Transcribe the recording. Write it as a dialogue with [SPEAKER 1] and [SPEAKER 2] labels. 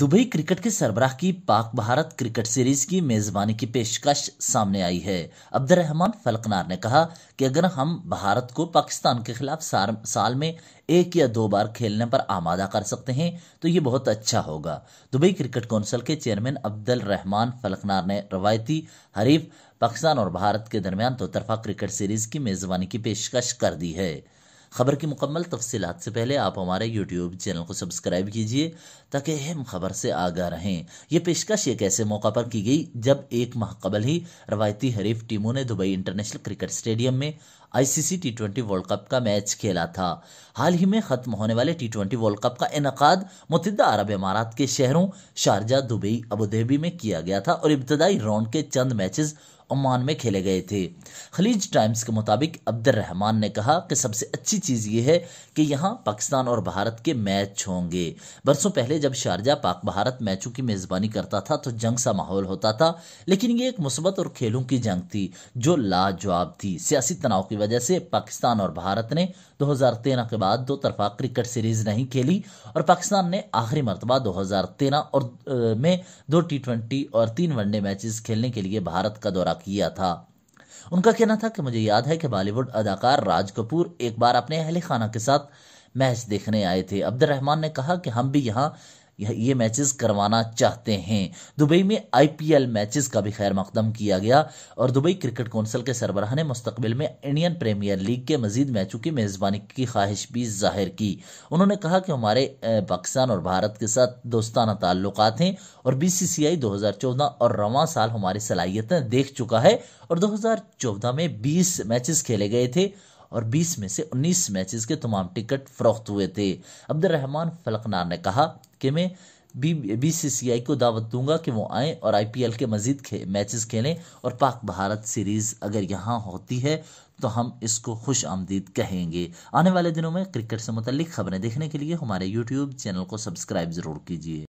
[SPEAKER 1] Dubai cricket के सरबराह की पाक भारत क्रिकेट सीरीज की मेजबानी की पेशकश सामने आई है अब्दुलरहमान फलकनार ने कहा कि अगर हम भारत को पाकिस्तान के खिलाफ साल में एक या दो बार खेलने पर आमादा कर सकते हैं तो ये बहुत अच्छा होगा दुबई क्रिकेट काउंसिल के चेयरमैन अब्दुल रहमान फलकनार ने रवायती हरीफ पाकिस्तान और भारत के दरमियान दो तो क्रिकेट सीरीज की मेजबानी की पेशकश कर दी है खबर की मुकम्मल तफसीत से पहले आप हमारे यूट्यूब चैनल को सब्सक्राइब कीजिए ताकि अहम खबर से आगा रहें यह पेशकश एक ऐसे मौका पर की गई जब एक माह कबल ही रवायती हरीफ टीमों ने दुबई इंटरनेशनल क्रिकेट स्टेडियम में ICC T twenty world cup का मैच खेला था हाल ही में खत्म होने वाले टी ट्वेंटी वर्ल्ड कप का इनका मुतदा अरब इमारात के शहरों शारजा दुबई अबूधेबी में किया गया था और इब्तदाई राउंड के चंद मैचेस ओमान में खेले गए थे खलीज टाइम्स के मुताबिक अब्दुलरहमान ने कहा कि सबसे अच्छी चीज़ ये है कि यहाँ पाकिस्तान और भारत के मैच होंगे बरसों पहले जब शारजा पाक भारत मैचों की मेज़बानी करता था तो जंग सा माहौल होता था लेकिन ये एक मुस्बत और खेलों की जंग थी जो लाजवाब थी सियासी तनाव की वजह से पाकिस्तान और भारत ने 2013 के बाद दो तरफा क्रिकेट सीरीज नहीं खेली और पाकिस्तान ने आखिरी मरतबा 2013 और में दो टी और तीन वनडे मैचेस खेलने के लिए भारत का दौरा किया था उनका कहना था कि मुझे याद है कि बॉलीवुड अदाकार राज कपूर एक बार अपने अहल खाना के साथ मैच देखने आए थे अब्दुलरहमान ने कहा कि हम भी यहाँ ये मैचेस करवाना चाहते हैं दुबई में आईपीएल मैचेस का भी खैर मकदम किया गया और दुबई क्रिकेट काउंसिल के सरबराह ने मुस्तबिल में इंडियन प्रीमियर लीग के मजीद मैचों की मेज़बानी की ख्वाहिश भी जाहिर की उन्होंने कहा कि हमारे पाकिस्तान और भारत के साथ दोस्ताना ताल्लुक हैं और बी सी सी आई दो हज़ार चौदह और रवा साल हमारी सलाहियतें देख चुका है और दो हज़ार चौदह में बीस मैचेस खेले गए थे और 20 में से 19 मैचेस के तमाम टिकट फरोख्त हुए थे अब्दुलरहमान फलकनार ने कहा कि मैं बी आई को दावत दूंगा कि वो आएँ और आई पी एल के मजीद खे, मैचेस खेलें और पाक भारत सीरीज़ अगर यहाँ होती है तो हम इसको खुश आमदीद कहेंगे आने वाले दिनों में क्रिकेट से मुतलिक खबरें देखने के लिए हमारे यूट्यूब चैनल को सब्सक्राइब ज़रूर कीजिए